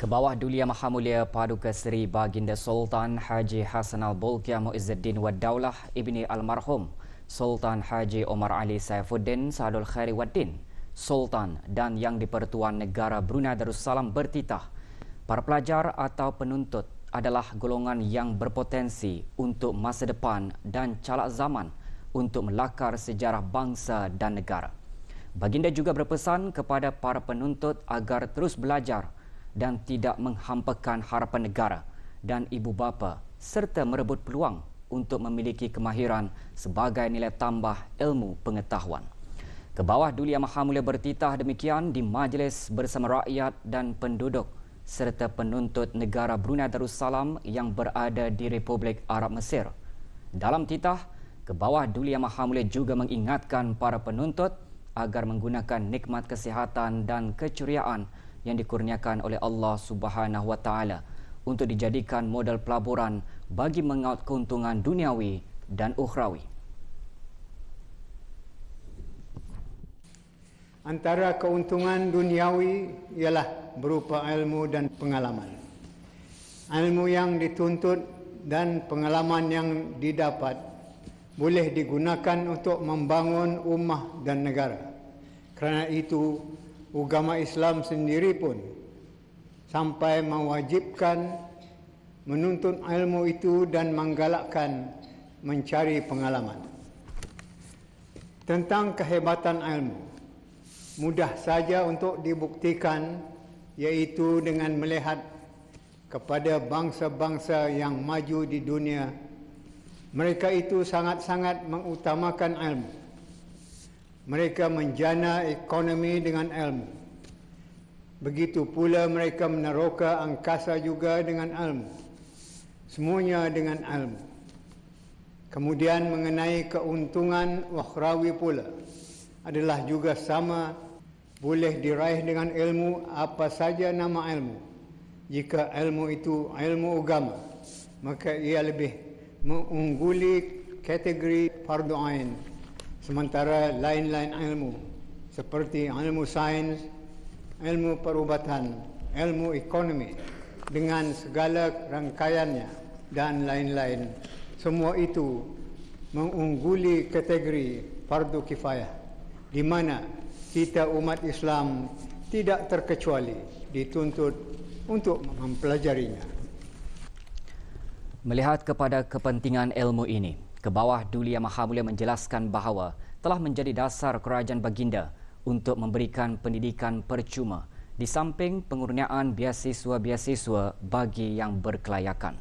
ke bawah Dulia Maha Mulia Paduka Seri Baginda Sultan Haji Hassan Al-Bulkia Muizzuddin wa Daulah Ibni Almarhum Sultan Haji Omar Ali Saifuddin Sadul Khairi Waddin Sultan dan Yang dipertuan Negara Brunei Darussalam bertitah para pelajar atau penuntut adalah golongan yang berpotensi untuk masa depan dan calak zaman untuk melakar sejarah bangsa dan negara. Baginda juga berpesan kepada para penuntut agar terus belajar dan tidak menghampakan harapan negara dan ibu bapa serta merebut peluang untuk memiliki kemahiran sebagai nilai tambah ilmu pengetahuan. Kebawah Duli Yang Maha Mulia bertitah demikian di majlis bersama rakyat dan penduduk serta penuntut negara Brunei Darussalam yang berada di Republik Arab Mesir. Dalam titah, Kebawah Duli Yang Maha Mulia juga mengingatkan para penuntut agar menggunakan nikmat kesihatan dan keceriaan yang dikurniakan oleh Allah Subhanahu wa taala untuk dijadikan modal pelaburan bagi mengaut keuntungan duniawi dan ukhrawi. Antara keuntungan duniawi ialah berupa ilmu dan pengalaman. Ilmu yang dituntut dan pengalaman yang didapat boleh digunakan untuk membangun ummah dan negara. Kerana itu, agama Islam sendiri pun sampai mewajibkan menuntut ilmu itu dan menggalakkan mencari pengalaman tentang kehebatan ilmu mudah saja untuk dibuktikan yaitu dengan melihat kepada bangsa-bangsa yang maju di dunia mereka itu sangat-sangat mengutamakan ilmu mereka menjana ekonomi dengan ilmu. Begitu pula mereka meneroka angkasa juga dengan ilmu. Semuanya dengan ilmu. Kemudian mengenai keuntungan wakhrawi pula adalah juga sama boleh diraih dengan ilmu apa saja nama ilmu. Jika ilmu itu ilmu agama, maka ia lebih mengungguli kategori fardu sementara lain-lain ilmu seperti ilmu sains, ilmu perubatan, ilmu ekonomi dengan segala rangkaiannya dan lain-lain semua itu mengungguli kategori fardu kifayah di mana kita umat Islam tidak terkecuali dituntut untuk mempelajarinya melihat kepada kepentingan ilmu ini ke bawah Duli Yang Maha Mulia menjelaskan bahawa telah menjadi dasar kerajaan baginda untuk memberikan pendidikan percuma di samping pengurniaan biasiswa-biasiswa bagi yang berkelayakan.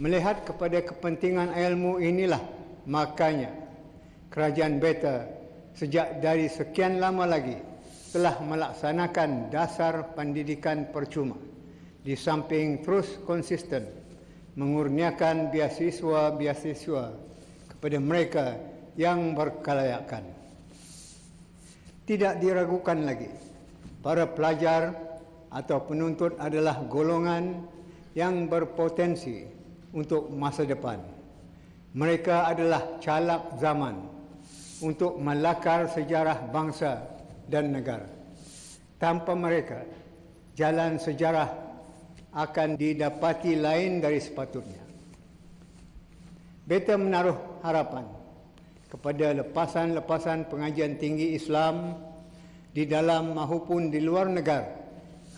Melihat kepada kepentingan ilmu inilah makanya kerajaan beta sejak dari sekian lama lagi telah melaksanakan dasar pendidikan percuma di samping terus konsisten mengurniakan beasiswa-beasiswa kepada mereka yang berkelayakan. Tidak diragukan lagi, para pelajar atau penuntut adalah golongan yang berpotensi untuk masa depan. Mereka adalah calak zaman untuk melakar sejarah bangsa dan negara. Tanpa mereka, jalan sejarah akan didapati lain dari sepatutnya. Beta menaruh harapan kepada lepasan-lepasan pengajian tinggi Islam di dalam maupun di luar negara,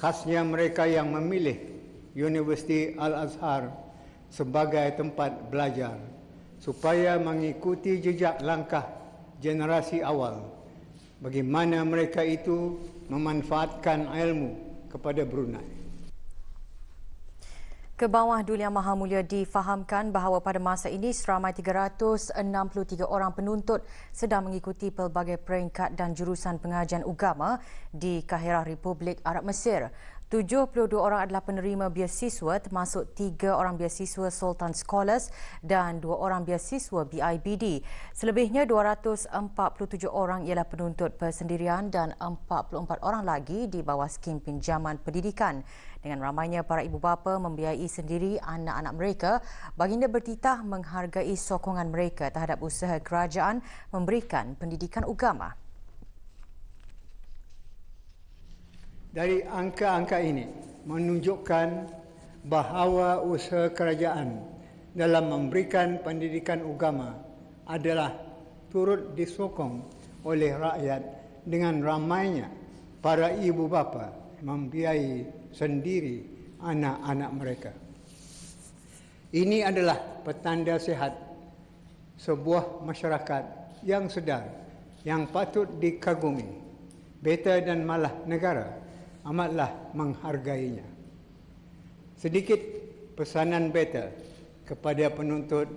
khasnya mereka yang memilih Universiti Al-Azhar sebagai tempat belajar supaya mengikuti jejak langkah generasi awal bagaimana mereka itu memanfaatkan ilmu kepada Brunei. Ke bawah Dulia Maha Mulia difahamkan bahawa pada masa ini seramai 363 orang penuntut sedang mengikuti pelbagai peringkat dan jurusan pengajian agama di Kaherah Republik Arab Mesir. 72 orang adalah penerima biasiswa termasuk 3 orang biasiswa Sultan Scholars dan 2 orang biasiswa BIBD. Selebihnya 247 orang ialah penuntut persendirian dan 44 orang lagi di bawah skim pinjaman pendidikan. Dengan ramainya para ibu bapa membiayai sendiri anak-anak mereka, baginda bertitah menghargai sokongan mereka terhadap usaha kerajaan memberikan pendidikan agama. Dari angka-angka ini menunjukkan bahawa usaha kerajaan dalam memberikan pendidikan agama adalah turut disokong oleh rakyat dengan ramainya para ibu bapa membiayai sendiri anak-anak mereka. Ini adalah petanda sehat sebuah masyarakat yang sedar, yang patut dikagumi. Beta dan malah negara amatlah menghargainya. Sedikit pesanan beta kepada penuntut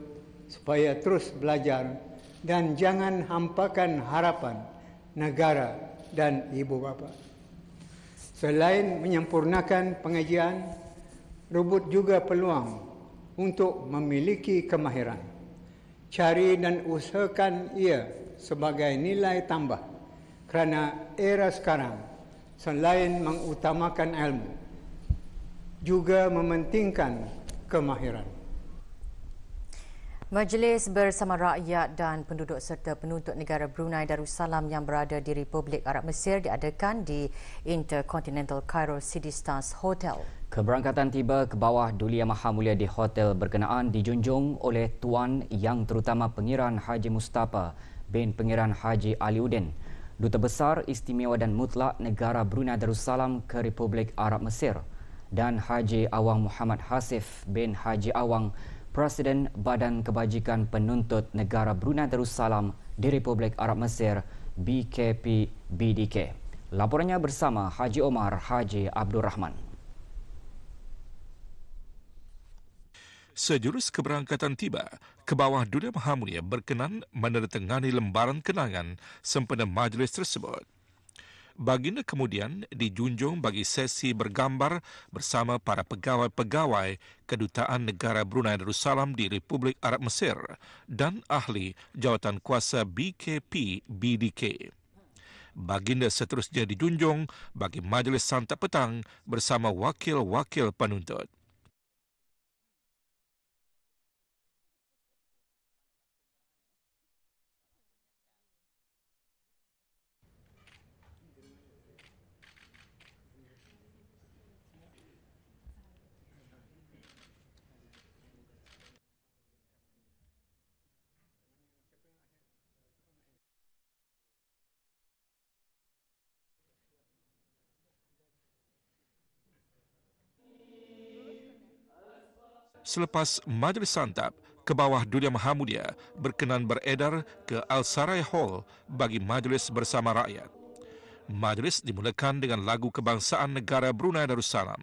supaya terus belajar dan jangan hampakan harapan negara dan ibu bapa. Selain menyempurnakan pengajian, rebut juga peluang untuk memiliki kemahiran. Cari dan usahakan ia sebagai nilai tambah kerana era sekarang selain mengutamakan ilmu juga mementingkan kemahiran. Majlis bersama rakyat dan penduduk serta penuntut negara Brunei Darussalam yang berada di Republik Arab Mesir diadakan di Intercontinental Cairo City Stars Hotel. Keberangkatan tiba ke bawah Duli Yang Maha Mulia di hotel berkenaan dijunjung oleh Tuan Yang Terutama Pengiran Haji Mustafa bin Pengiran Haji Aliuddin. Udin. Duta Besar Istimewa dan Mutlak Negara Brunei Darussalam ke Republik Arab Mesir dan Haji Awang Muhammad Hasif bin Haji Awang, Presiden Badan Kebajikan Penuntut Negara Brunei Darussalam di Republik Arab Mesir, BKP BDK. Laporannya bersama Haji Omar Haji Abdul Rahman. sejurus keberangkatan tiba, ke bawah Duda Mahamulia berkenan menandatangani lembaran kenangan sempena majlis tersebut. Baginda kemudian dijunjung bagi sesi bergambar bersama para pegawai-pegawai Kedutaan Negara Brunei Darussalam di Republik Arab Mesir dan ahli jawatan kuasa BKP BDK. Baginda seterusnya dijunjung bagi majlis santap petang bersama wakil-wakil penuntut. Selepas majlis santap, ke bawah Dunia Mahamudia berkenan beredar ke Al-Sarai Hall bagi majlis bersama rakyat. Majlis dimulakan dengan lagu kebangsaan negara Brunei Darussalam.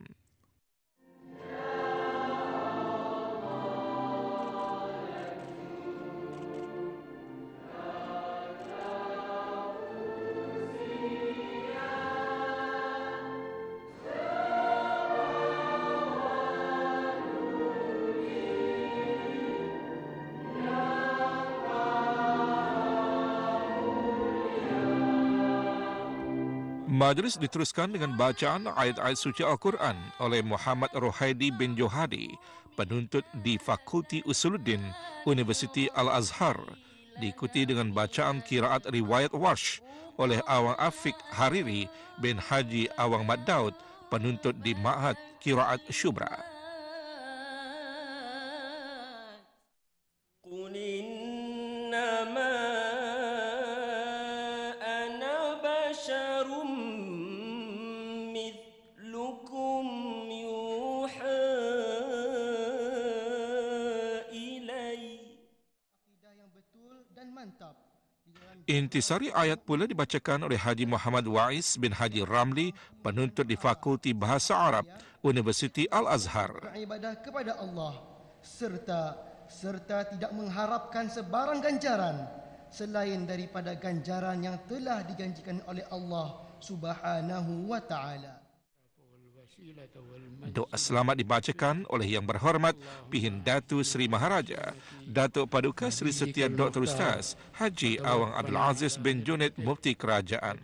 Majlis diteruskan dengan bacaan ayat-ayat suci Al-Quran oleh Muhammad Rohaidi bin Johadi, penuntut di Fakulti Usuluddin Universiti Al-Azhar, diikuti dengan bacaan kiraat riwayat Wash oleh Awang Afiq Hariri bin Haji Awang Maddaud, penuntut di Ma'had Kiraat Syubra. intisari ayat pula dibacakan oleh Haji Muhammad Waiz bin Haji Ramli, penuntut di Fakulti Bahasa Arab, Universiti Al-Azhar. Ibadah kepada Allah serta serta tidak mengharapkan sebarang ganjaran selain daripada ganjaran yang telah diganjikan oleh Allah Subhanahu wa taala. Doa selamat dibacakan oleh Yang Berhormat Pihin Datu Seri Maharaja, Datuk Paduka Seri Setia Dr. Ustaz, Haji Awang Abdul Aziz bin Junid Mufti Kerajaan.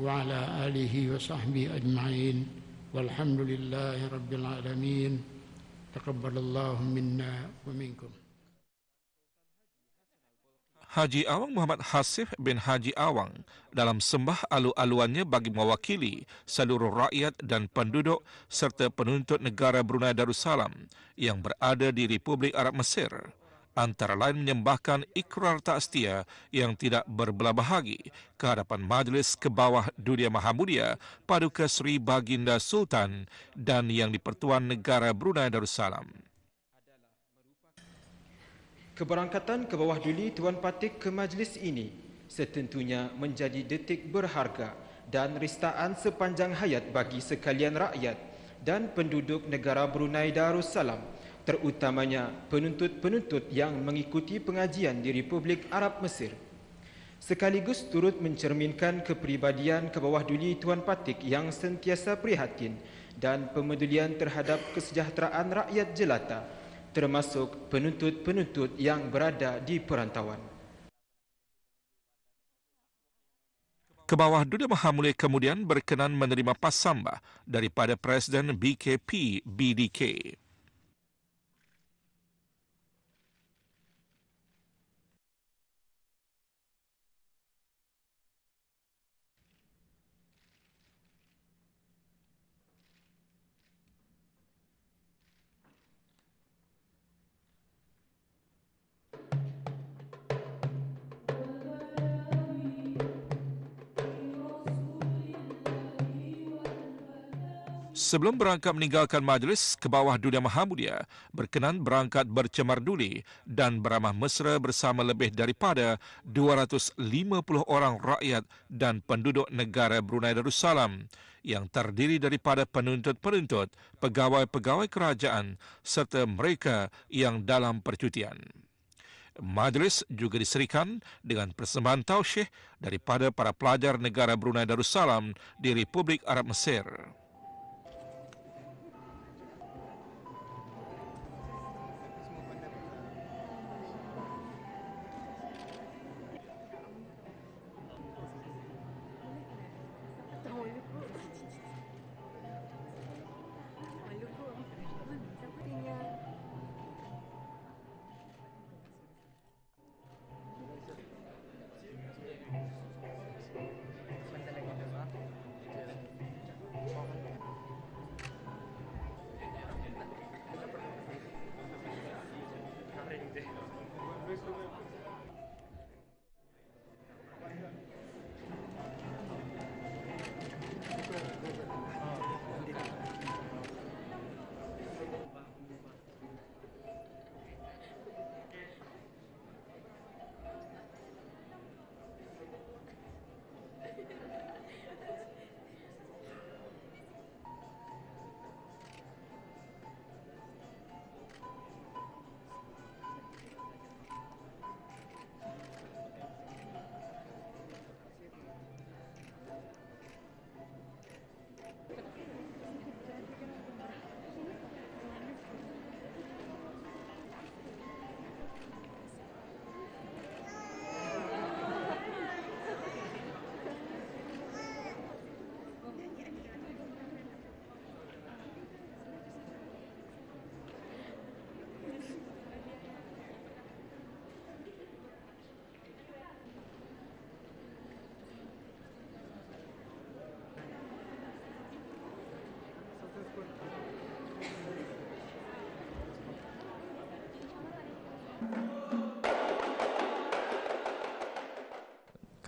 وعلى آله وصحبه أجمعين والحمد لله رب العالمين تقبل الله منا ومنكم Haji Awang Muhammad Hasif bin Haji Awang dalam sembah alu-aluannya bagi mewakili seluruh rakyat dan penduduk serta penuntut negara Brunei Darussalam yang berada di Republik Arab Mesir antara lain menyembahkan ikrar setia yang tidak berbelah bahagi ke hadapan majlis kebawah bawah Dunia Mahamudia Paduka Sri Baginda Sultan dan yang di Pertuan negara Brunei Darussalam. Keberangkatan ke bawah duli Tuan Patik ke majlis ini setentunya menjadi detik berharga dan ristaan sepanjang hayat bagi sekalian rakyat dan penduduk negara Brunei Darussalam terutamanya penuntut-penuntut yang mengikuti pengajian di Republik Arab Mesir sekaligus turut mencerminkan kepribadian Kebawah duli Tuan Patik yang sentiasa prihatin dan pemedulian terhadap kesejahteraan rakyat jelata termasuk penuntut-penuntut yang berada di perantauan. Kebawah Duda Mahamule kemudian berkenan menerima pasamba daripada Presiden BKP BDK. Sebelum berangkat meninggalkan majlis ke bawah Dunia Maha Mulia, berkenan berangkat bercemar duli dan beramah mesra bersama lebih daripada 250 orang rakyat dan penduduk negara Brunei Darussalam yang terdiri daripada penuntut-penuntut, pegawai-pegawai kerajaan serta mereka yang dalam percutian. Majlis juga diserikan dengan persembahan tausyih daripada para pelajar negara Brunei Darussalam di Republik Arab Mesir.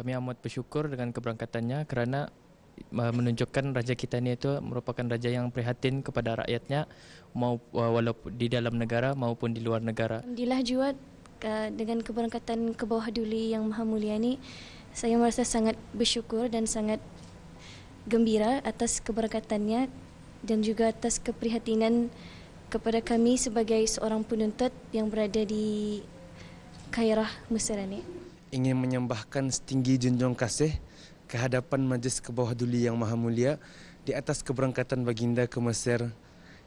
kami amat bersyukur dengan keberangkatannya kerana uh, menunjukkan raja kita ini itu merupakan raja yang prihatin kepada rakyatnya mau uh, walaupun di dalam negara maupun di luar negara. Alhamdulillah juga uh, dengan keberangkatan ke bawah duli yang maha mulia ini saya merasa sangat bersyukur dan sangat gembira atas keberangkatannya dan juga atas keprihatinan kepada kami sebagai seorang penuntut yang berada di Kairah Mesir ini ingin menyembahkan setinggi junjung kasih ke hadapan Majlis Kebawahduli Yang Maha Mulia di atas keberangkatan baginda ke Mesir.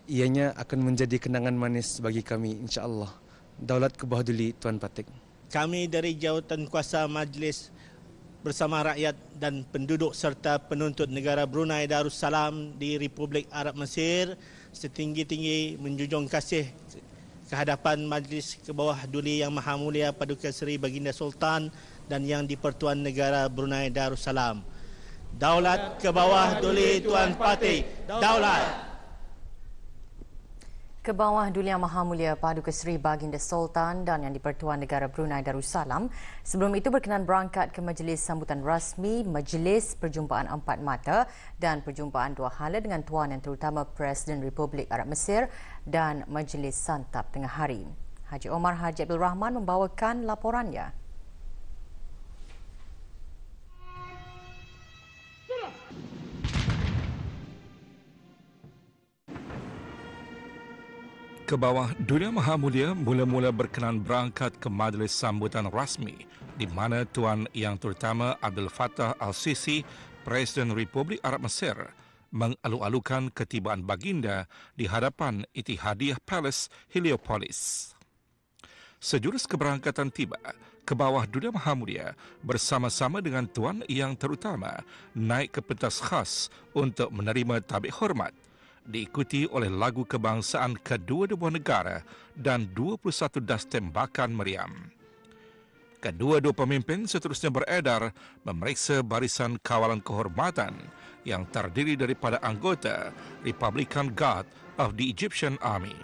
Ianya akan menjadi kenangan manis bagi kami insya-Allah. Daulat Kebawahduli Tuan Patik. Kami dari jawatan kuasa majlis bersama rakyat dan penduduk serta penuntut negara Brunei Darussalam di Republik Arab Mesir setinggi-tinggi menjunjung kasih kehadapan Majlis Kebawah Duli Yang Maha Mulia Paduka Seri Baginda Sultan dan Yang di-Pertuan Negara Brunei Darussalam. Daulat Kebawah Duli Tuan Patih. Daulat! Kebawah Duli Yang Maha Mulia Paduka Seri Baginda Sultan dan Yang di-Pertuan Negara Brunei Darussalam sebelum itu berkenan berangkat ke Majlis Sambutan Rasmi Majlis Perjumpaan Empat Mata dan Perjumpaan Dua Hala dengan Tuan Yang Terutama Presiden Republik Arab Mesir dan majlis santap tengah hari. Haji Omar Haji Abdul Rahman membawakan laporannya. Ke bawah Dunia Maha Mulia mula-mula berkenan berangkat ke majlis sambutan rasmi di mana Tuan Yang Terutama Abdul Fattah Al-Sisi, Presiden Republik Arab Mesir, mengalu-alukan ketibaan baginda di hadapan Itihadiah Palace Heliopolis. Sejurus keberangkatan tiba ke bawah Duda Mahamudia bersama-sama dengan Tuan Yang Terutama naik ke pentas khas untuk menerima tabik hormat diikuti oleh lagu kebangsaan kedua-dua negara dan 21 das tembakan meriam kedua-dua pemimpin seterusnya beredar memeriksa barisan kawalan kehormatan yang terdiri daripada anggota Republican Guard of the Egyptian Army.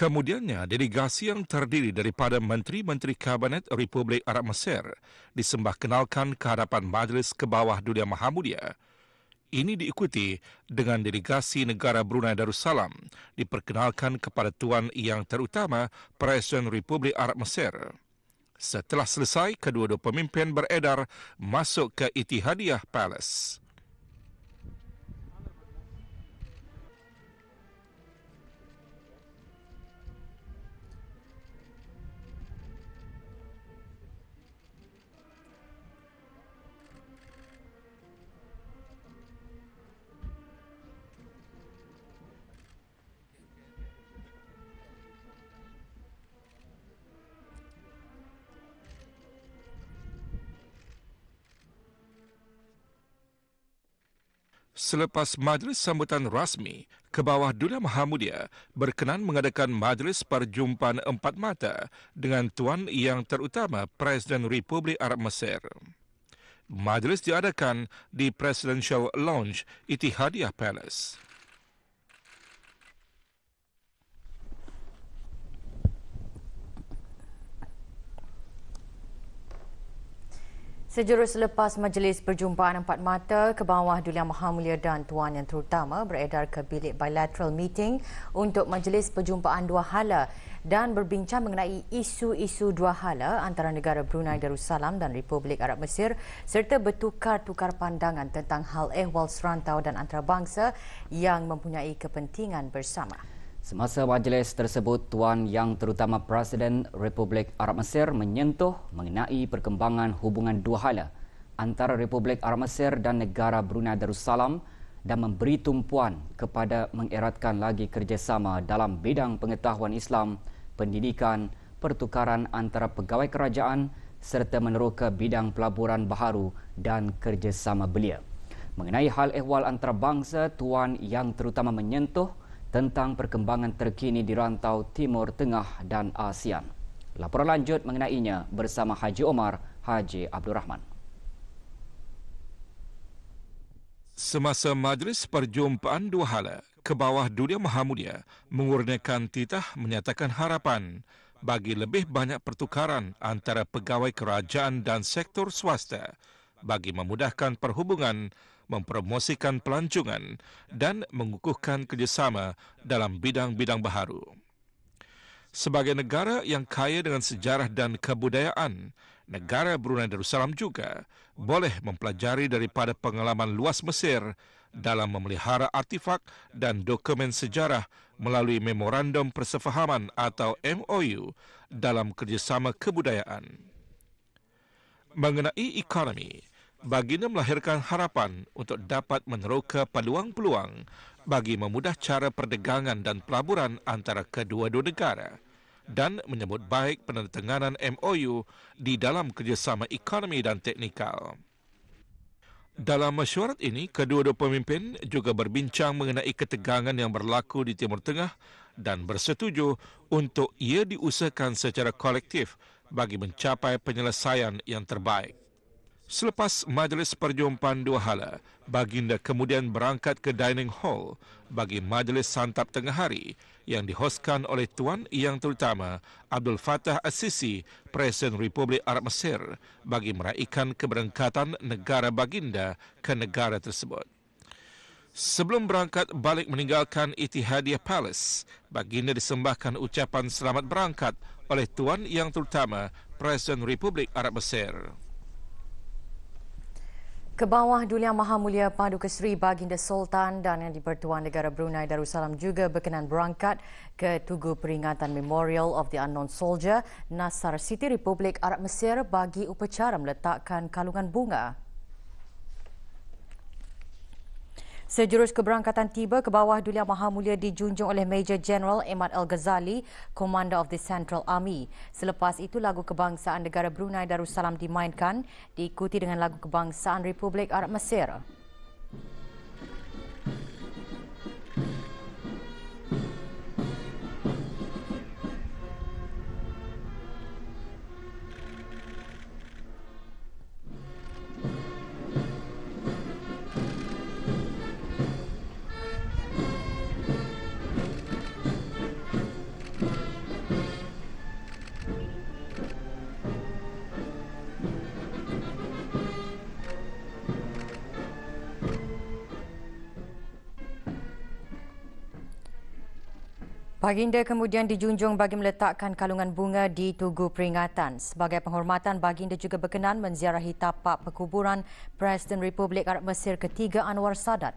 Kemudiannya, delegasi yang terdiri daripada Menteri-Menteri Kabinet Republik Arab Mesir disembah kenalkan ke hadapan Majlis Kebawah Dunia Mahamudia. Ini diikuti dengan delegasi negara Brunei Darussalam diperkenalkan kepada Tuan Yang Terutama Presiden Republik Arab Mesir. Setelah selesai, kedua-dua pemimpin beredar masuk ke Itihadiyah Palace. selepas majlis sambutan rasmi ke bawah Duda Mahamudia berkenan mengadakan majlis perjumpaan empat mata dengan tuan yang terutama Presiden Republik Arab Mesir. Majlis diadakan di Presidential Lounge Itihadiah Palace. Sejurus lepas majlis perjumpaan empat mata ke bawah Yang Maha Mulia dan Tuan yang terutama beredar ke bilik bilateral meeting untuk majlis perjumpaan dua hala dan berbincang mengenai isu-isu dua hala antara negara Brunei Darussalam dan Republik Arab Mesir serta bertukar-tukar pandangan tentang hal ehwal serantau dan antarabangsa yang mempunyai kepentingan bersama. Semasa majlis tersebut, Tuan Yang Terutama Presiden Republik Arab Mesir menyentuh mengenai perkembangan hubungan dua hala antara Republik Arab Mesir dan negara Brunei Darussalam dan memberi tumpuan kepada mengeratkan lagi kerjasama dalam bidang pengetahuan Islam, pendidikan, pertukaran antara pegawai kerajaan serta meneroka bidang pelaburan baharu dan kerjasama belia. Mengenai hal ehwal antarabangsa, Tuan Yang Terutama menyentuh tentang perkembangan terkini di rantau Timur Tengah dan ASEAN. Laporan lanjut mengenainya bersama Haji Omar, Haji Abdul Rahman. Semasa majlis perjumpaan dua hala ke bawah Dunia Mahamudia, mengurnakan titah menyatakan harapan bagi lebih banyak pertukaran antara pegawai kerajaan dan sektor swasta bagi memudahkan perhubungan mempromosikan pelancongan dan mengukuhkan kerjasama dalam bidang-bidang baharu. Sebagai negara yang kaya dengan sejarah dan kebudayaan, negara Brunei Darussalam juga boleh mempelajari daripada pengalaman luas Mesir dalam memelihara artifak dan dokumen sejarah melalui Memorandum Persefahaman atau MOU dalam kerjasama kebudayaan. Mengenai ekonomi, baginda melahirkan harapan untuk dapat meneroka peluang-peluang bagi memudah cara perdagangan dan pelaburan antara kedua-dua negara dan menyebut baik penandatanganan MOU di dalam kerjasama ekonomi dan teknikal. Dalam mesyuarat ini, kedua-dua pemimpin juga berbincang mengenai ketegangan yang berlaku di Timur Tengah dan bersetuju untuk ia diusahakan secara kolektif bagi mencapai penyelesaian yang terbaik. Selepas majlis perjumpaan dua hala, Baginda kemudian berangkat ke dining hall bagi majlis santap tengah hari yang dihoskan oleh Tuan Yang Terutama Abdul Fatah Assisi, Presiden Republik Arab Mesir bagi meraihkan keberangkatan negara Baginda ke negara tersebut. Sebelum berangkat balik meninggalkan Itihadia Palace, Baginda disembahkan ucapan selamat berangkat oleh Tuan Yang Terutama, Presiden Republik Arab Mesir. Ke bawah Dulia Maha Mulia Paduka Seri Baginda Sultan dan yang dipertuan negara Brunei Darussalam juga berkenan berangkat ke Tugu Peringatan Memorial of the Unknown Soldier Nasar City Republik Arab Mesir bagi upacara meletakkan kalungan bunga. Sejurus keberangkatan tiba ke bawah Dulia Maha Mulia dijunjung oleh Major General Ahmad Al-Ghazali, Commander of the Central Army. Selepas itu, lagu kebangsaan negara Brunei Darussalam dimainkan diikuti dengan lagu kebangsaan Republik Arab Mesir. Baginda kemudian dijunjung bagi meletakkan kalungan bunga di Tugu Peringatan. Sebagai penghormatan, Baginda juga berkenan menziarahi tapak perkuburan Presiden Republik Arab Mesir ketiga Anwar Sadat.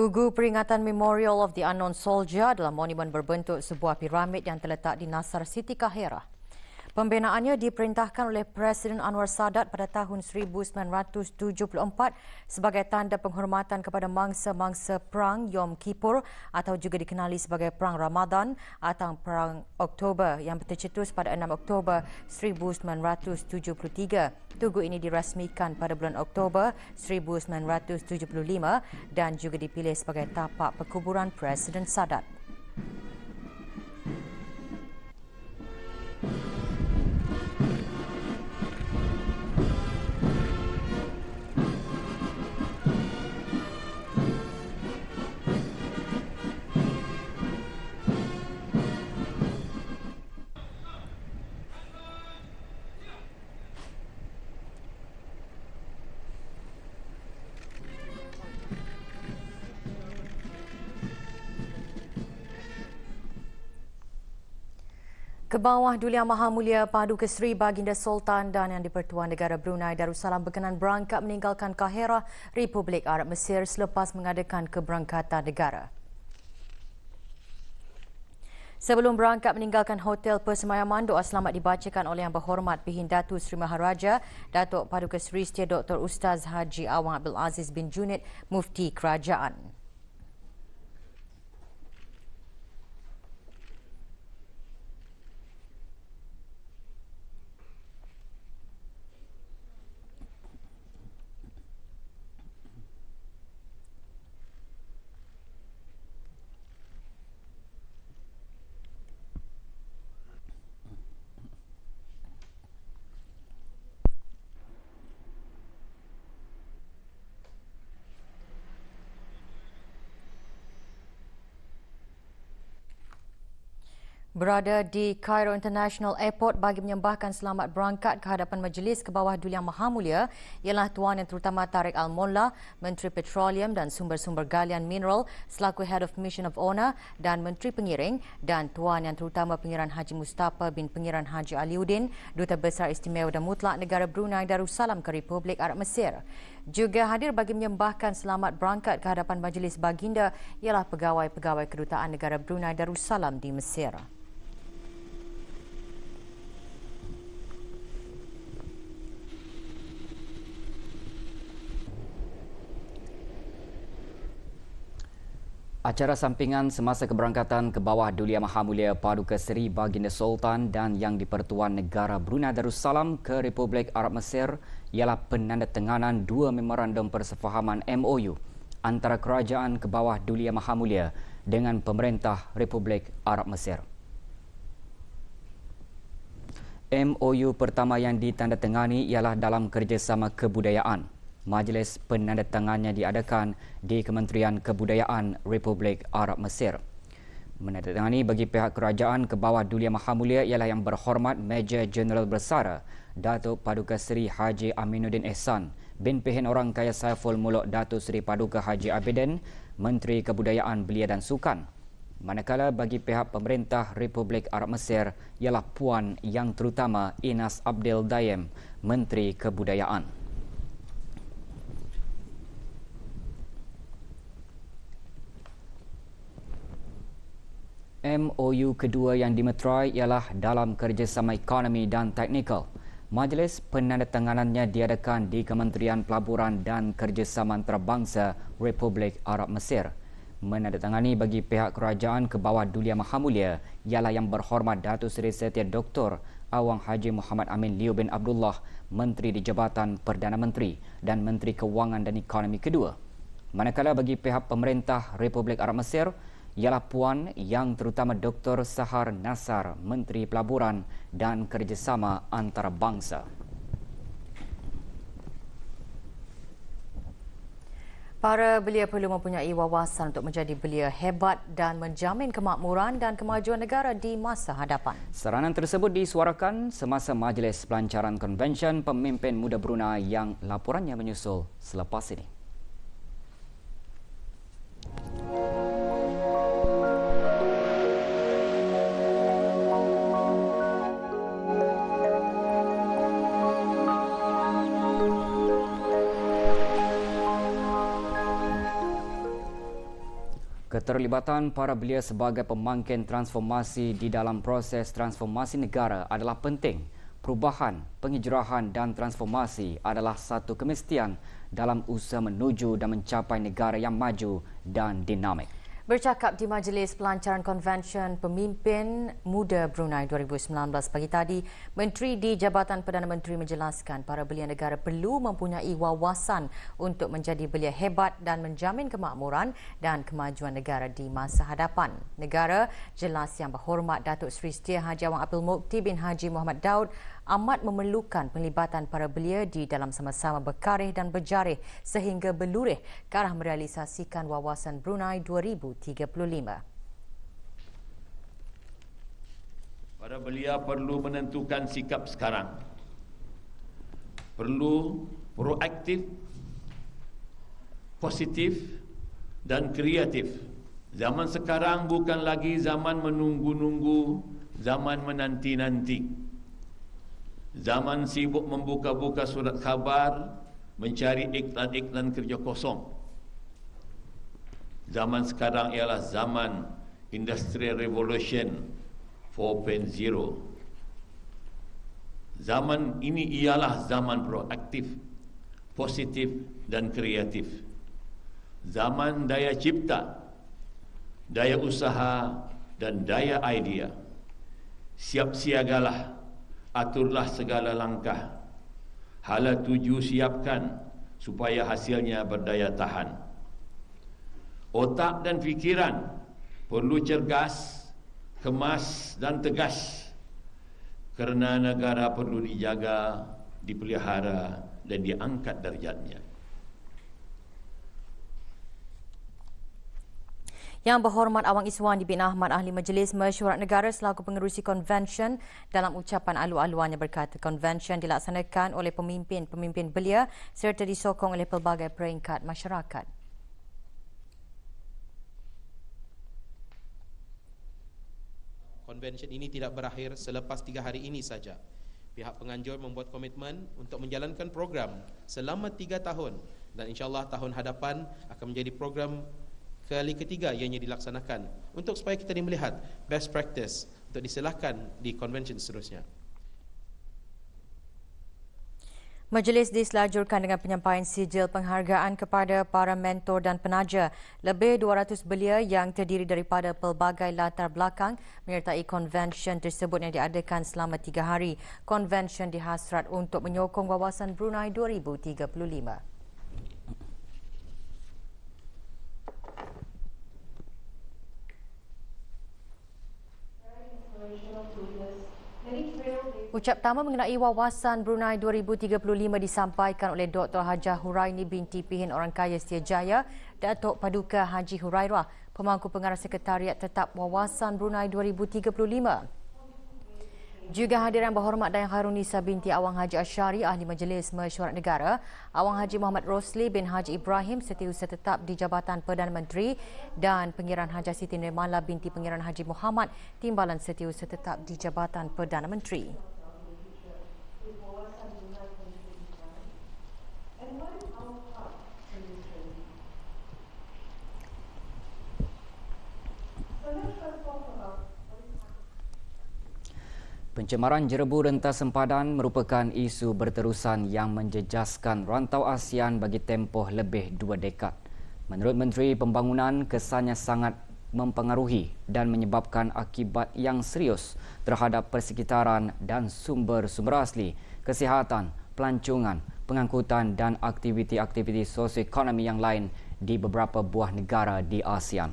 Tugu peringatan Memorial of the Unknown Soldier adalah monumen berbentuk sebuah piramid yang terletak di Nasar City, Kahirah. Pembinaannya diperintahkan oleh Presiden Anwar Sadat pada tahun 1974 sebagai tanda penghormatan kepada mangsa-mangsa perang Yom Kippur atau juga dikenali sebagai Perang Ramadan atau Perang Oktober yang tercetus pada 6 Oktober 1973. Tugu ini dirasmikan pada bulan Oktober 1975 dan juga dipilih sebagai tapak perkuburan Presiden Sadat. bawah Dulia Maha Mulia Paduka Seri Baginda Sultan dan Yang di-Pertuan Negara Brunei Darussalam berkenan berangkat meninggalkan Kaherah, Republik Arab Mesir selepas mengadakan keberangkatan negara. Sebelum berangkat meninggalkan Hotel Persemayaman, doa selamat dibacakan oleh Yang Berhormat Pihin Datu Seri Maharaja, Datuk Paduka Seri Setia Dr. Ustaz Haji Awang Abdul Aziz bin Junid, Mufti Kerajaan. berada di Cairo International Airport bagi menyembahkan selamat berangkat ke hadapan Majlis ke bawah Duli Yang Maha Mulia ialah Tuan Yang Terutama Tariq Al Molla, Menteri Petroleum dan Sumber-Sumber Galian Mineral selaku Head of Mission of Honor dan Menteri Pengiring dan Tuan Yang Terutama Pengiran Haji Mustafa bin Pengiran Haji Aliuddin, Duta Besar Istimewa dan Mutlak Negara Brunei Darussalam ke Republik Arab Mesir. Juga hadir bagi menyembahkan selamat berangkat ke hadapan Majlis Baginda ialah pegawai-pegawai kedutaan negara Brunei Darussalam di Mesir. Acara sampingan semasa keberangkatan ke bawah Duli Yang Maha Mulia Paduka Seri Baginda Sultan dan Yang Dipertuan Negara Brunei Darussalam ke Republik Arab Mesir ialah penanda tenganan dua memorandum persefahaman MOU antara kerajaan ke bawah Duli Yang Maha Mulia dengan pemerintah Republik Arab Mesir. MOU pertama yang ditandatangani ialah dalam kerjasama kebudayaan majlis penandatangannya diadakan di Kementerian Kebudayaan Republik Arab Mesir. Menandatangani bagi pihak kerajaan ke bawah Dulia Maha Mulia ialah yang berhormat Major General Bersara Datuk Paduka Seri Haji Aminuddin Ehsan bin Pihin Orang Kaya Saiful Mulok Datuk Seri Paduka Haji Abidin Menteri Kebudayaan Belia dan Sukan Manakala bagi pihak pemerintah Republik Arab Mesir ialah Puan yang terutama Inas Abdel Dayem, Menteri Kebudayaan. MOU kedua yang dimeterai ialah dalam kerjasama ekonomi dan teknikal. Majlis penandatanganannya diadakan di Kementerian Pelaburan dan Kerjasama Antarabangsa Republik Arab Mesir. Menandatangani bagi pihak kerajaan ke bawah Dulia Mahamulia ialah yang berhormat Datuk Seri Setia Doktor Awang Haji Muhammad Amin Liu bin Abdullah, Menteri di Jabatan Perdana Menteri dan Menteri Kewangan dan Ekonomi Kedua. Manakala bagi pihak pemerintah Republik Arab Mesir, ialah puan yang terutama Dr. Sahar Nasar, Menteri Pelaburan dan Kerjasama Antarabangsa. Para belia perlu mempunyai wawasan untuk menjadi belia hebat dan menjamin kemakmuran dan kemajuan negara di masa hadapan. Saranan tersebut disuarakan semasa majlis pelancaran konvensyen pemimpin muda Brunei yang laporannya menyusul selepas ini. Thank you. Keterlibatan para belia sebagai pemangkin transformasi di dalam proses transformasi negara adalah penting. Perubahan, penghijrahan dan transformasi adalah satu kemestian dalam usaha menuju dan mencapai negara yang maju dan dinamik bercakap di majlis pelancaran konvensyen pemimpin muda Brunei 2019 pagi tadi, Menteri di Jabatan Perdana Menteri menjelaskan para belia negara perlu mempunyai wawasan untuk menjadi belia hebat dan menjamin kemakmuran dan kemajuan negara di masa hadapan. Negara jelas yang berhormat Datuk Seri Setia Haji Awang Abdul Mukti bin Haji Muhammad Daud amat memerlukan pelibatan para belia di dalam sama-sama berkarih dan berjarih sehingga belurih ke arah merealisasikan wawasan Brunei 2035. Para belia perlu menentukan sikap sekarang. Perlu proaktif, positif dan kreatif. Zaman sekarang bukan lagi zaman menunggu-nunggu, zaman menanti-nanti. Zaman sibuk membuka-buka surat khabar Mencari iklan-iklan kerja kosong Zaman sekarang ialah zaman industri Revolution 4.0 Zaman ini ialah zaman proaktif Positif dan kreatif Zaman daya cipta Daya usaha Dan daya idea Siap siagalah aturlah segala langkah hala tuju siapkan supaya hasilnya berdaya tahan otak dan fikiran perlu cergas kemas dan tegas kerana negara perlu dijaga dipelihara dan diangkat darjatnya Yang berhormat Awang Iswan dibina Ahmad Ahli Majlis Mesyuarat Negara selaku pengerusi konvensyen dalam ucapan alu-aluannya berkata konvensyen dilaksanakan oleh pemimpin-pemimpin belia serta disokong oleh pelbagai peringkat masyarakat. Konvensyen ini tidak berakhir selepas tiga hari ini saja. Pihak penganjur membuat komitmen untuk menjalankan program selama tiga tahun dan insyaAllah tahun hadapan akan menjadi program kali ketiga ianya dilaksanakan untuk supaya kita ni melihat best practice untuk diselahkan di konvensyen seterusnya. Majlis diselajurkan dengan penyampaian sijil penghargaan kepada para mentor dan penaja. Lebih 200 belia yang terdiri daripada pelbagai latar belakang menyertai konvensyen tersebut yang diadakan selama tiga hari. Konvensyen dihasrat untuk menyokong wawasan Brunei 2035. Ucap pertama mengenai wawasan Brunei 2035 disampaikan oleh Dr. Hajah Huraini binti Pihin Orang Kaya Setia Jaya, Datuk Paduka Haji Hurairah, pemangku pengarah sekretariat tetap wawasan Brunei 2035. Juga hadiran berhormat Dayang Harunisa binti Awang Haji Ashari, Ahli Majlis Mesyuarat Negara, Awang Haji Muhammad Rosli bin Haji Ibrahim, setiausaha tetap di Jabatan Perdana Menteri dan Pengiran Haji Siti Nirmala binti Pengiran Haji Muhammad, Timbalan setiausaha tetap di Jabatan Perdana Menteri. Pencemaran jerebu rentas sempadan merupakan isu berterusan yang menjejaskan rantau ASEAN bagi tempoh lebih dua dekad. Menurut Menteri Pembangunan, kesannya sangat mempengaruhi dan menyebabkan akibat yang serius terhadap persekitaran dan sumber-sumber asli, kesihatan, pelancongan, pengangkutan dan aktiviti-aktiviti sosioekonomi yang lain di beberapa buah negara di ASEAN.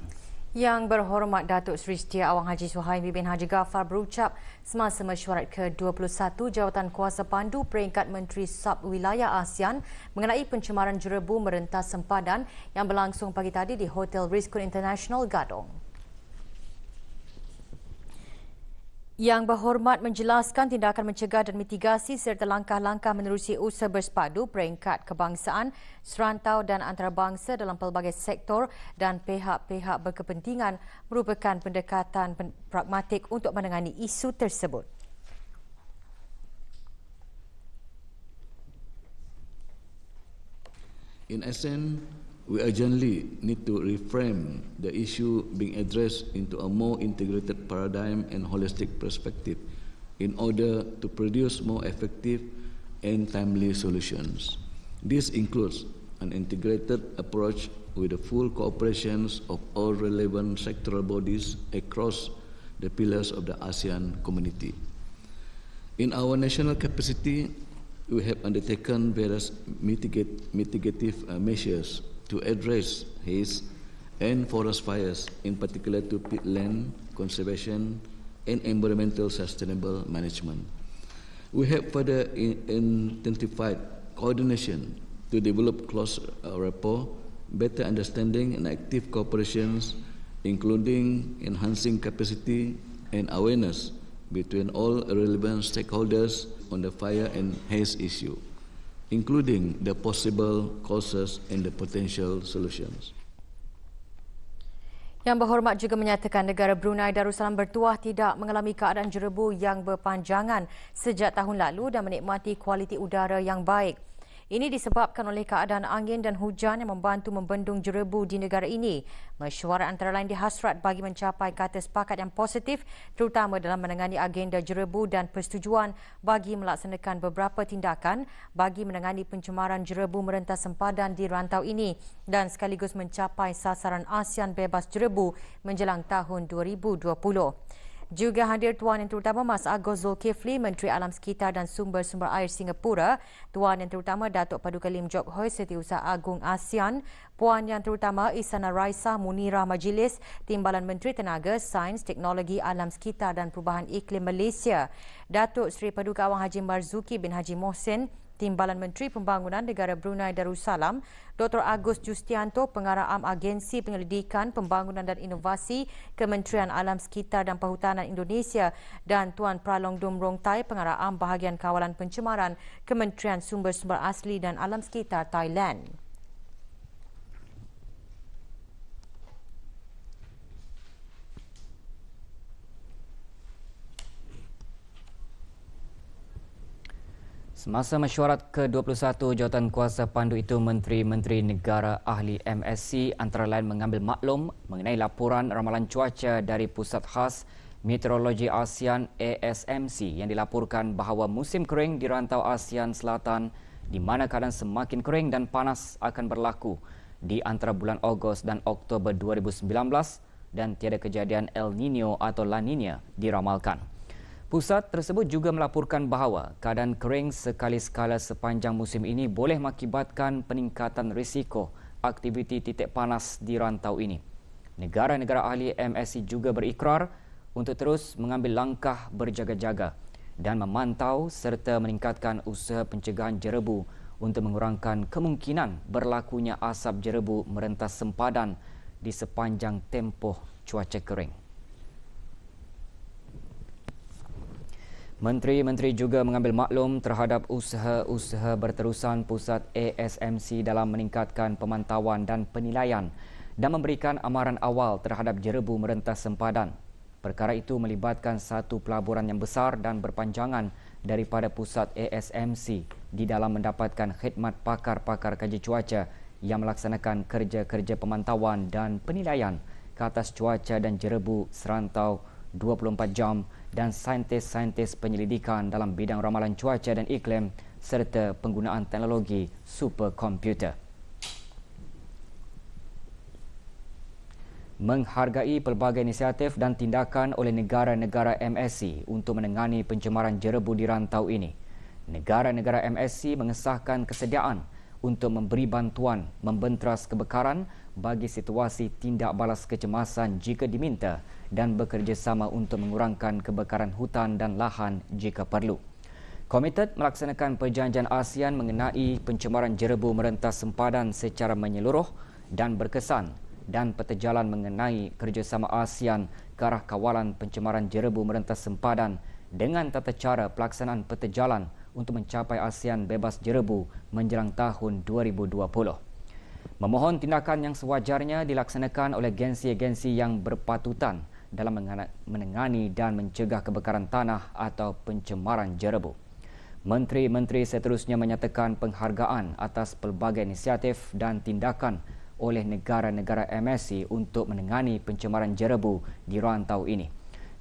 Yang berhormat Datuk Seri Awang Haji Suhaimi bin Haji Gafar berucap semasa mesyuarat ke-21 jawatan kuasa pandu peringkat Menteri Sub Wilayah ASEAN mengenai pencemaran jerebu merentas sempadan yang berlangsung pagi tadi di Hotel Riskun International Gadong. yang berhormat menjelaskan tindakan mencegah dan mitigasi serta langkah-langkah menerusi usaha bersepadu peringkat kebangsaan, serantau dan antarabangsa dalam pelbagai sektor dan pihak-pihak berkepentingan merupakan pendekatan pragmatik untuk menangani isu tersebut. In essence, we urgently need to reframe the issue being addressed into a more integrated paradigm and holistic perspective in order to produce more effective and timely solutions. This includes an integrated approach with the full cooperation of all relevant sectoral bodies across the pillars of the ASEAN community. In our national capacity, we have undertaken various mitigative uh, measures to address his and forest fires, in particular to peatland conservation and environmental sustainable management. We have further intensified coordination to develop close uh, rapport, better understanding and active cooperations, including enhancing capacity and awareness between all relevant stakeholders on the fire and haze issue including the possible causes and the potential solutions. Yang berhormat juga menyatakan negara Brunei Darussalam bertuah tidak mengalami keadaan jerebu yang berpanjangan sejak tahun lalu dan menikmati kualiti udara yang baik. Ini disebabkan oleh keadaan angin dan hujan yang membantu membendung jerebu di negara ini. Mesyuarat antara lain dihasrat bagi mencapai kata sepakat yang positif terutama dalam menangani agenda jerebu dan persetujuan bagi melaksanakan beberapa tindakan bagi menangani pencemaran jerebu merentas sempadan di rantau ini dan sekaligus mencapai sasaran ASEAN bebas jerebu menjelang tahun 2020. Juga hadir Tuan Yang Terutama Mas Agus Zulkifli, Menteri Alam Sekitar dan Sumber-Sumber Air Singapura, Tuan Yang Terutama Datuk Paduka Lim Jok Hoi, Setiausaha Agung ASEAN, Puan Yang Terutama Isana Raisa Munira Majlis, Timbalan Menteri Tenaga, Sains, Teknologi, Alam Sekitar dan Perubahan Iklim Malaysia, Datuk Seri Paduka Awang Haji Marzuki bin Haji Mohsin, Timbalan Menteri Pembangunan Negara Brunei Darussalam, Dr. Agus Justianto, pengarah am Agensi Penyelidikan Pembangunan dan Inovasi Kementerian Alam Sekitar dan Perhutanan Indonesia dan Tuan Pralong Dum Rongtai, pengarah am Bahagian Kawalan Pencemaran Kementerian Sumber-Sumber Asli dan Alam Sekitar Thailand. Semasa mesyuarat ke-21 jawatan kuasa pandu itu menteri-menteri negara ahli MSC antara lain mengambil maklum mengenai laporan ramalan cuaca dari Pusat Khas Meteorologi ASEAN ASMC yang dilaporkan bahawa musim kering di rantau ASEAN Selatan di mana keadaan semakin kering dan panas akan berlaku di antara bulan Ogos dan Oktober 2019 dan tiada kejadian El Nino atau La Nina diramalkan. Pusat tersebut juga melaporkan bahawa keadaan kering sekali-sekala sepanjang musim ini boleh mengakibatkan peningkatan risiko aktiviti titik panas di rantau ini. Negara-negara ahli MSC juga berikrar untuk terus mengambil langkah berjaga-jaga dan memantau serta meningkatkan usaha pencegahan jerebu untuk mengurangkan kemungkinan berlakunya asap jerebu merentas sempadan di sepanjang tempoh cuaca kering. Menteri-menteri juga mengambil maklum terhadap usaha-usaha berterusan pusat ASMC dalam meningkatkan pemantauan dan penilaian dan memberikan amaran awal terhadap jerebu merentas sempadan. Perkara itu melibatkan satu pelaburan yang besar dan berpanjangan daripada pusat ASMC di dalam mendapatkan khidmat pakar-pakar kaji cuaca yang melaksanakan kerja-kerja pemantauan dan penilaian ke atas cuaca dan jerebu serantau 24 jam dan saintis-saintis penyelidikan dalam bidang ramalan cuaca dan iklim serta penggunaan teknologi superkomputer. menghargai pelbagai inisiatif dan tindakan oleh negara-negara MSC untuk menangani pencemaran jerebu di rantau ini. Negara-negara MSC mengesahkan kesediaan untuk memberi bantuan membentras kebakaran bagi situasi tindak balas kecemasan jika diminta dan bekerjasama untuk mengurangkan kebakaran hutan dan lahan jika perlu. Komited melaksanakan perjanjian ASEAN mengenai pencemaran jerebu merentas sempadan secara menyeluruh dan berkesan dan peta mengenai kerjasama ASEAN ke arah kawalan pencemaran jerebu merentas sempadan dengan tata cara pelaksanaan peta untuk mencapai ASEAN bebas jerebu menjelang tahun 2020. Memohon tindakan yang sewajarnya dilaksanakan oleh agensi-agensi yang berpatutan dalam menengani dan mencegah kebakaran tanah atau pencemaran jerebu. Menteri-menteri seterusnya menyatakan penghargaan atas pelbagai inisiatif dan tindakan oleh negara-negara MSC untuk menengani pencemaran jerebu di rantau ini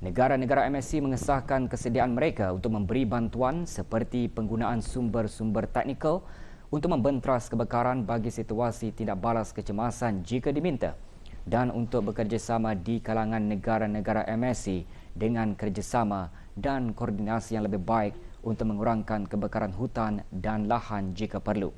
negara-negara MSC mengesahkan kesediaan mereka untuk memberi bantuan seperti penggunaan sumber-sumber teknikal untuk membentras kebakaran bagi situasi tindak balas kecemasan jika diminta dan untuk bekerjasama di kalangan negara-negara MSC dengan kerjasama dan koordinasi yang lebih baik untuk mengurangkan kebakaran hutan dan lahan jika perlu.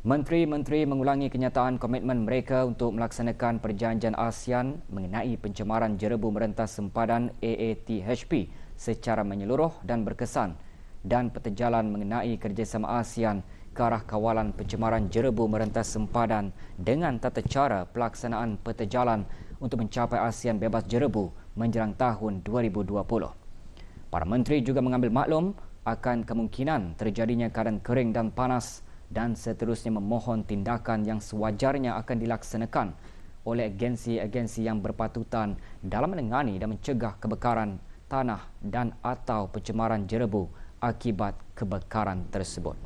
Menteri-menteri mengulangi kenyataan komitmen mereka untuk melaksanakan perjanjian ASEAN mengenai pencemaran jerebu merentas sempadan AATHP secara menyeluruh dan berkesan dan petejalan mengenai kerjasama ASEAN ke arah kawalan pencemaran jerebu merentas sempadan dengan tata cara pelaksanaan petejalan untuk mencapai ASEAN bebas jerebu menjelang tahun 2020. Para menteri juga mengambil maklum akan kemungkinan terjadinya keadaan kering dan panas dan seterusnya memohon tindakan yang sewajarnya akan dilaksanakan oleh agensi-agensi yang berpatutan dalam menengani dan mencegah kebakaran tanah dan atau pencemaran jerebu akibat kebakaran tersebut.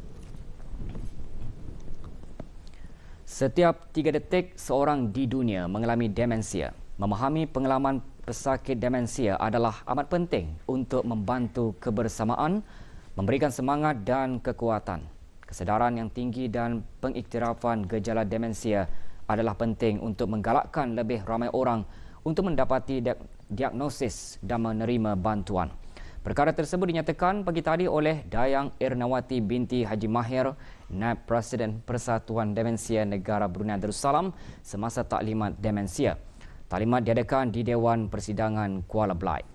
Setiap tiga detik seorang di dunia mengalami demensia. Memahami pengalaman pesakit demensia adalah amat penting untuk membantu kebersamaan, memberikan semangat dan kekuatan kesedaran yang tinggi dan pengiktirafan gejala demensia adalah penting untuk menggalakkan lebih ramai orang untuk mendapati diagnosis dan menerima bantuan. Perkara tersebut dinyatakan pagi tadi oleh Dayang Irnawati binti Haji Mahir, Naib Presiden Persatuan Demensia Negara Brunei Darussalam semasa taklimat demensia. Taklimat diadakan di Dewan Persidangan Kuala Belait.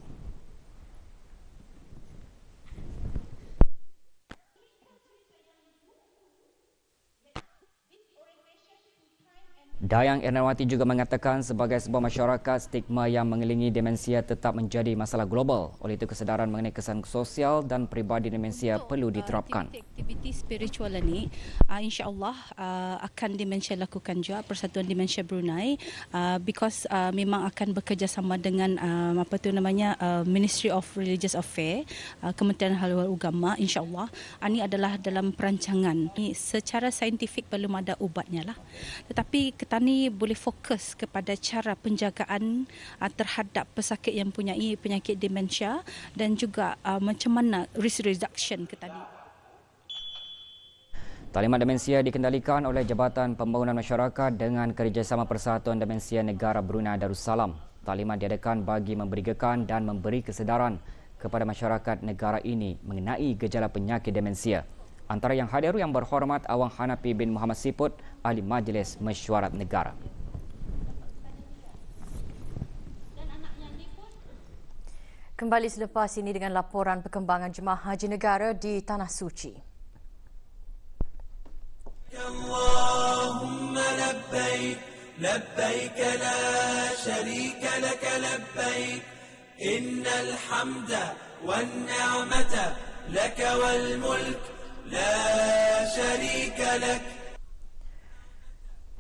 Dayang Ernawati juga mengatakan sebagai sebuah masyarakat, stigma yang mengelilingi demensia tetap menjadi masalah global. Oleh itu, kesedaran mengenai kesan sosial dan peribadi demensia so, perlu uh, diterapkan. Uh, aktiviti spiritual ini uh, insyaAllah uh, akan demensia lakukan juga, Persatuan Demensia Brunei uh, because uh, memang akan bekerjasama dengan uh, apa tu namanya uh, Ministry of Religious Affairs, uh, Kementerian Ehwal Agama insyaAllah. Uh, ini adalah dalam perancangan. Ini secara saintifik belum ada ubatnya lah. Tetapi kita petani boleh fokus kepada cara penjagaan uh, terhadap pesakit yang punya penyakit demensia dan juga uh, macam mana risk reduction ke tadi. Taklimat demensia dikendalikan oleh Jabatan Pembangunan Masyarakat dengan kerjasama Persatuan Demensia Negara Brunei Darussalam. Taklimat diadakan bagi memberi gekan dan memberi kesedaran kepada masyarakat negara ini mengenai gejala penyakit demensia antara yang hadir yang berhormat Awang Hanapi bin Muhammad Siput ahli majlis mesyuarat negara Kembali selepas ini dengan laporan perkembangan jemaah haji negara di tanah suci.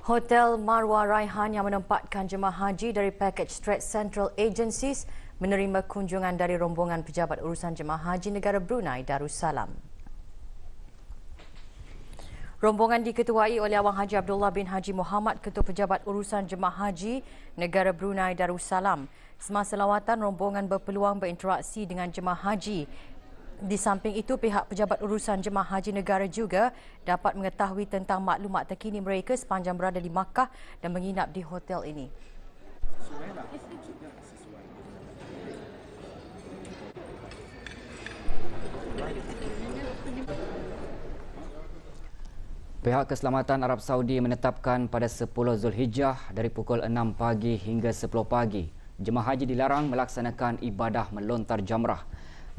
Hotel Marwa Raihan yang menempatkan jemaah haji dari Package Straight Central Agencies menerima kunjungan dari rombongan pejabat urusan jemaah haji negara Brunei Darussalam. Rombongan diketuai oleh Awang Haji Abdullah bin Haji Muhammad, Ketua Pejabat Urusan Jemaah Haji Negara Brunei Darussalam. Semasa lawatan, rombongan berpeluang berinteraksi dengan jemaah haji di samping itu, pihak pejabat urusan jemaah haji negara juga dapat mengetahui tentang maklumat terkini mereka sepanjang berada di Makkah dan menginap di hotel ini. Pihak Keselamatan Arab Saudi menetapkan pada 10 Zulhijjah dari pukul 6 pagi hingga 10 pagi. Jemaah haji dilarang melaksanakan ibadah melontar jamrah.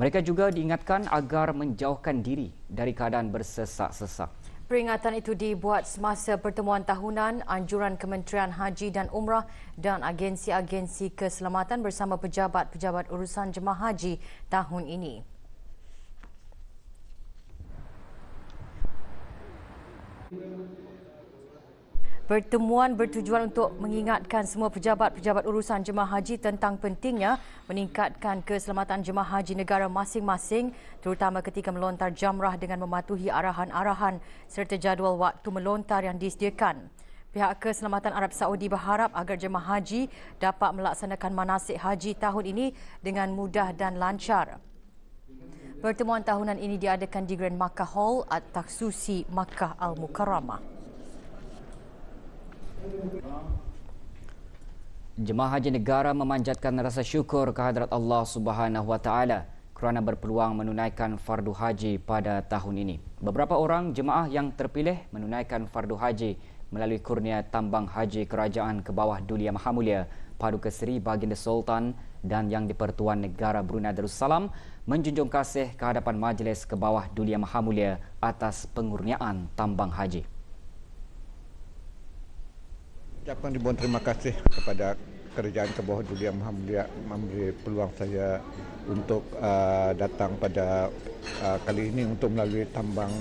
Mereka juga diingatkan agar menjauhkan diri dari keadaan bersesak-sesak. Peringatan itu dibuat semasa pertemuan tahunan Anjuran Kementerian Haji dan Umrah dan agensi-agensi keselamatan bersama pejabat-pejabat urusan jemaah haji tahun ini. Thank you. Pertemuan bertujuan untuk mengingatkan semua pejabat-pejabat urusan jemaah haji tentang pentingnya meningkatkan keselamatan jemaah haji negara masing-masing terutama ketika melontar jamrah dengan mematuhi arahan-arahan serta jadual waktu melontar yang disediakan. Pihak Keselamatan Arab Saudi berharap agar jemaah haji dapat melaksanakan manasik haji tahun ini dengan mudah dan lancar. Pertemuan tahunan ini diadakan di Grand Makkah Hall at Taksusi Makkah Al-Mukarramah. Jemaah Haji Negara memanjatkan rasa syukur kehadrat Allah Subhanahu Wa Taala kerana berpeluang menunaikan fardu haji pada tahun ini. Beberapa orang jemaah yang terpilih menunaikan fardu haji melalui kurnia tambang haji kerajaan ke bawah Duli Yang Maha Mulia, Paduka Seri Baginda Sultan dan Yang di-Pertuan Negara Brunei Darussalam menjunjung kasih ke hadapan majlis ke bawah Duli Yang Maha Mulia atas pengurniaan tambang haji. Ucapan ribuan terima kasih kepada kerajaan ke bawah Duli yang Mahamulia memberi peluang saya untuk uh, datang pada uh, kali ini untuk melalui tambang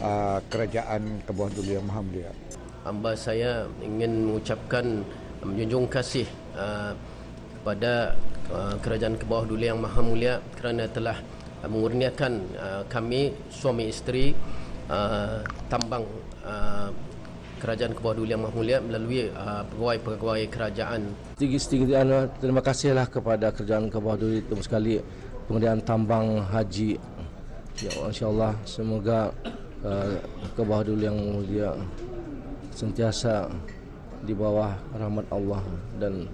uh, kerajaan ke bawah Duli yang Mahamulia. Amba saya ingin mengucapkan menjunjung kasih uh, kepada uh, kerajaan ke bawah Duli yang Mahamulia kerana telah uh, mengurniakan uh, kami suami isteri uh, tambang uh, Kerajaan Kebawah Duli Yang Maha melalui uh, pegawai-pegawai kerajaan. Tinggi-tinggi terima kasihlah kepada Kerajaan Kebawah Duli terima sekali pengadaan tambang haji. Ya Allah, insyaAllah semoga uh, Kebawah Duli Yang Mulia sentiasa di bawah rahmat Allah dan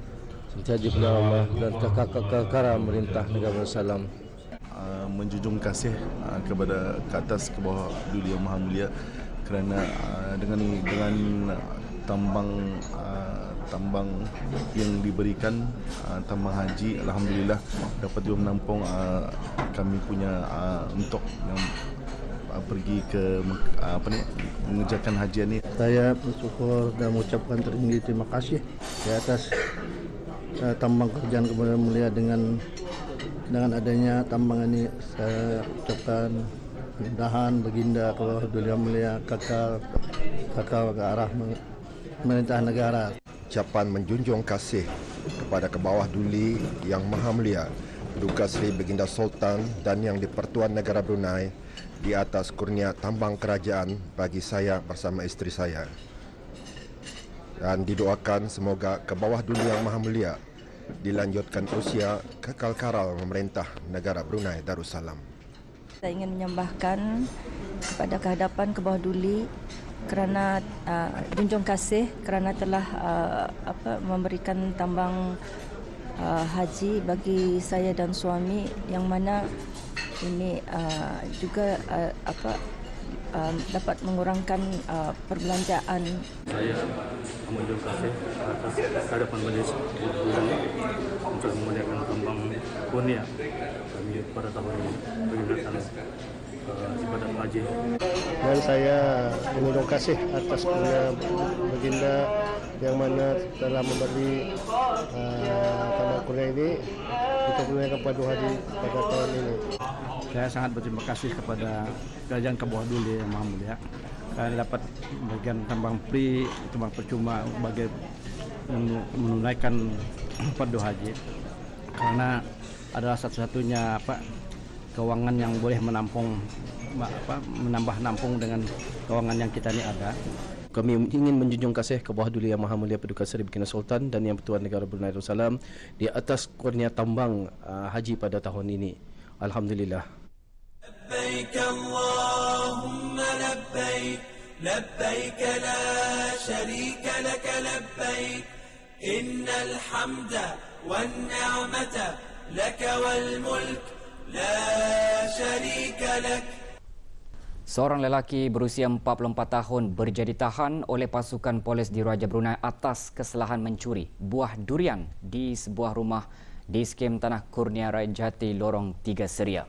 sentiasa di bawah Allah dan kakak-kakak merintah negara bersalam. Uh, menjunjung kasih uh, kepada ke atas Kebawah Duli Yang Maha kerana uh, dengan dengan tambang uh, tambang yang diberikan uh, tambang haji alhamdulillah dapat juga menampung uh, kami punya uh, untuk yang uh, pergi ke uh, apa ni mengerjakan haji ini saya bersyukur dan mengucapkan terima kasih di atas uh, tambang kerjaan kepada mulia dengan dengan adanya tambang ini saya ucapkan Dahan, Baginda, Keluar Dulia Mulia, Kakak, Kakak ke arah pemerintah negara. Capan menjunjung kasih kepada kebawah duli yang maha mulia, Duka Seri Baginda Sultan dan yang dipertuan negara Brunei di atas kurnia tambang kerajaan bagi saya bersama isteri saya. Dan didoakan semoga kebawah duli yang maha mulia dilanjutkan usia kekal karal memerintah negara Brunei Darussalam. Saya ingin menyembahkan kepada kehadapan kebawah duli kerana uh, junjung kasih kerana telah uh, apa memberikan tambang uh, haji bagi saya dan suami yang mana ini uh, juga uh, apa uh, dapat mengurangkan uh, perbelanjaan saya menjunjung kasih atas kehadapan majlis untuk memuliakan tambang kurnia pada tahun ini ibadah haji. Dan saya mengucapkan kasih atas punya baginda yang mana telah memberi uh, eh, tamat kuliah ini untuk menunaikan kepada haji pada tahun ini. Saya sangat berterima kasih kepada Kerajaan Kebuah Duli yang Maha Mulia karena dapat bagian tambang pri, tambang percuma sebagai menunaikan padu haji karena adalah satu-satunya apa Kewangan yang boleh menampung apa menambah nampung dengan kewangan yang kita ni ada. Kami ingin menjunjung kasih ke bawah dulu yang maha mulia Paduka Seri Bikina Sultan dan yang Pertuan Negara Brunei Darussalam di atas kurnia tambang uh, haji pada tahun ini. Alhamdulillah. لبيك Seorang lelaki berusia 44 tahun berjadi tahan oleh pasukan polis di Raja Brunei atas kesalahan mencuri buah durian di sebuah rumah di skim Tanah Kurnia Raya Jati Lorong 3 Seria.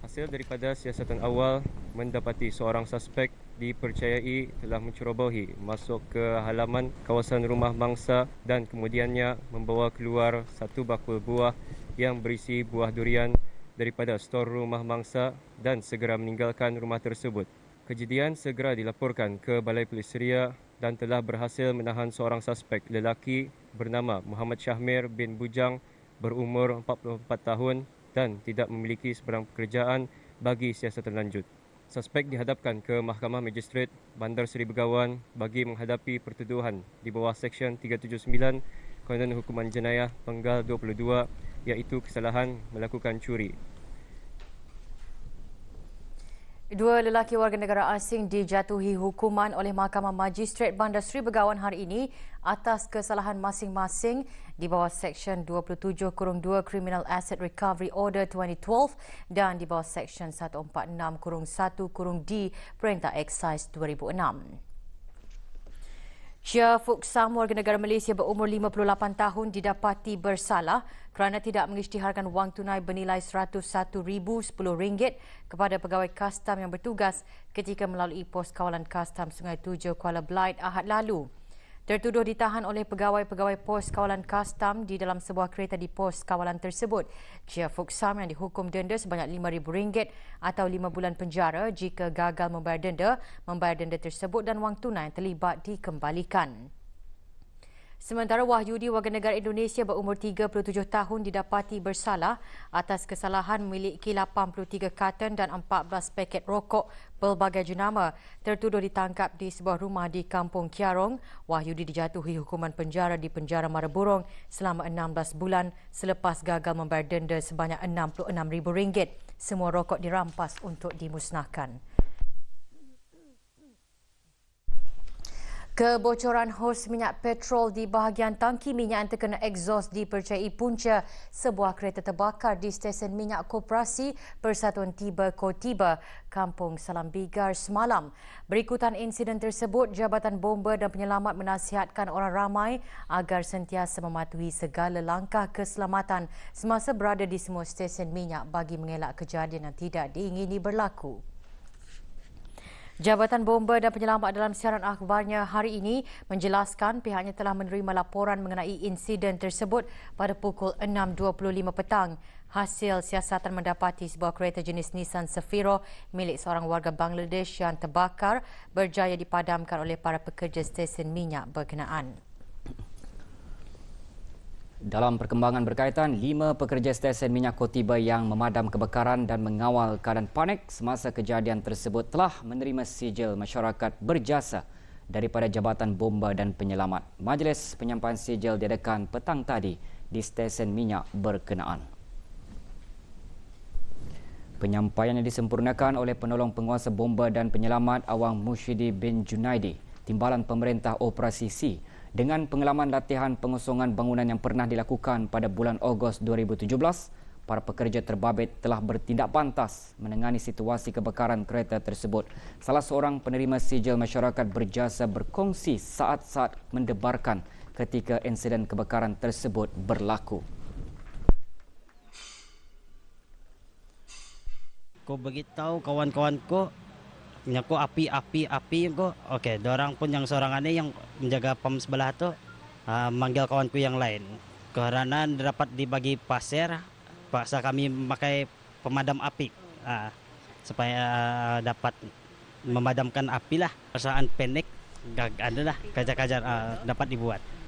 Hasil daripada siasatan awal mendapati seorang suspek dipercayai telah mencerobohi masuk ke halaman kawasan rumah mangsa dan kemudiannya membawa keluar satu bakul buah yang berisi buah durian daripada stor rumah mangsa dan segera meninggalkan rumah tersebut. Kejadian segera dilaporkan ke Balai Polis Ria dan telah berhasil menahan seorang suspek lelaki bernama Muhammad Syahmir bin Bujang berumur 44 tahun dan tidak memiliki sebarang pekerjaan bagi siasatan lanjut suspek dihadapkan ke Mahkamah Magistrate Bandar Seri Begawan bagi menghadapi pertuduhan di bawah Seksyen 379 Kanun Hukuman Jenayah Penggal 22 iaitu kesalahan melakukan curi. Dua lelaki warga negara asing dijatuhi hukuman oleh Mahkamah Majistret Bandar Seri Begawan hari ini atas kesalahan masing-masing di bawah Seksyen 27-2 Criminal Asset Recovery Order 2012 dan di bawah Seksyen 146-1-D Perintah Excise 2006. Syah Fuksam warga negara Malaysia berumur 58 tahun didapati bersalah kerana tidak mengisytiharkan wang tunai bernilai RM101,010 kepada pegawai kastam yang bertugas ketika melalui pos kawalan kastam Sungai Tujuh Kuala Belait Ahad lalu tertuduh ditahan oleh pegawai-pegawai pos kawalan kastam di dalam sebuah kereta di pos kawalan tersebut. Jia Sam yang dihukum denda sebanyak RM5,000 atau 5 bulan penjara jika gagal membayar denda, membayar denda tersebut dan wang tunai terlibat dikembalikan. Sementara Wahyudi warga negara Indonesia berumur 37 tahun didapati bersalah atas kesalahan memiliki 83 karton dan 14 paket rokok pelbagai jenama tertuduh ditangkap di sebuah rumah di Kampung Kiarong. Wahyudi dijatuhi hukuman penjara di penjara Maraburong selama 16 bulan selepas gagal membayar denda sebanyak RM66,000. Semua rokok dirampas untuk dimusnahkan. Kebocoran hos minyak petrol di bahagian tangki minyak yang terkena eksos dipercayai punca sebuah kereta terbakar di stesen minyak koperasi Persatuan Tiba Kotiba, Kampung Salam Bigar semalam. Berikutan insiden tersebut, Jabatan Bomba dan Penyelamat menasihatkan orang ramai agar sentiasa mematuhi segala langkah keselamatan semasa berada di semua stesen minyak bagi mengelak kejadian yang tidak diingini berlaku. Jabatan Bomba dan Penyelamat dalam siaran akhbarnya hari ini menjelaskan pihaknya telah menerima laporan mengenai insiden tersebut pada pukul 6.25 petang. Hasil siasatan mendapati sebuah kereta jenis Nissan Sefiro milik seorang warga Bangladesh yang terbakar berjaya dipadamkan oleh para pekerja stesen minyak berkenaan. Dalam perkembangan berkaitan, lima pekerja stesen minyak Kotiba yang memadam kebakaran dan mengawal keadaan panik semasa kejadian tersebut telah menerima sijil masyarakat berjasa daripada Jabatan Bomba dan Penyelamat. Majlis penyampaian sijil diadakan petang tadi di stesen minyak berkenaan. Penyampaian yang disempurnakan oleh penolong penguasa bomba dan penyelamat Awang Mushidi bin Junaidi, Timbalan Pemerintah Operasi C dengan pengalaman latihan pengosongan bangunan yang pernah dilakukan pada bulan Ogos 2017, para pekerja terbabit telah bertindak pantas menangani situasi kebakaran kereta tersebut. Salah seorang penerima sijil masyarakat berjasa berkongsi saat-saat mendebarkan ketika insiden kebakaran tersebut berlaku. Kau beritahu kawan-kawan kau menyaku api api api ko okey. okay, orang pun yang seorang ane yang menjaga pom sebelah tu ah, manggil kawan ku yang lain karena dapat dibagi pasir paksa kami pakai pemadam api ah, supaya ah, dapat memadamkan api lah perasaan panik gak ada lah kajar kajar dapat dibuat